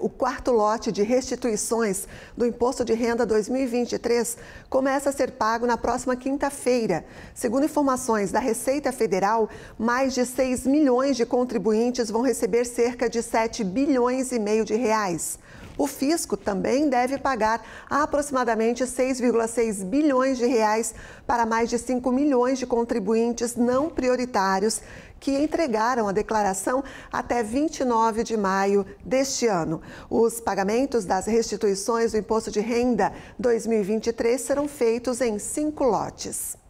O quarto lote de restituições do Imposto de Renda 2023 começa a ser pago na próxima quinta-feira. Segundo informações da Receita Federal, mais de 6 milhões de contribuintes vão receber cerca de 7 bilhões e meio de reais. O fisco também deve pagar aproximadamente 6,6 bilhões de reais para mais de 5 milhões de contribuintes não prioritários que entregaram a declaração até 29 de maio deste ano. Os pagamentos das restituições do Imposto de Renda 2023 serão feitos em cinco lotes.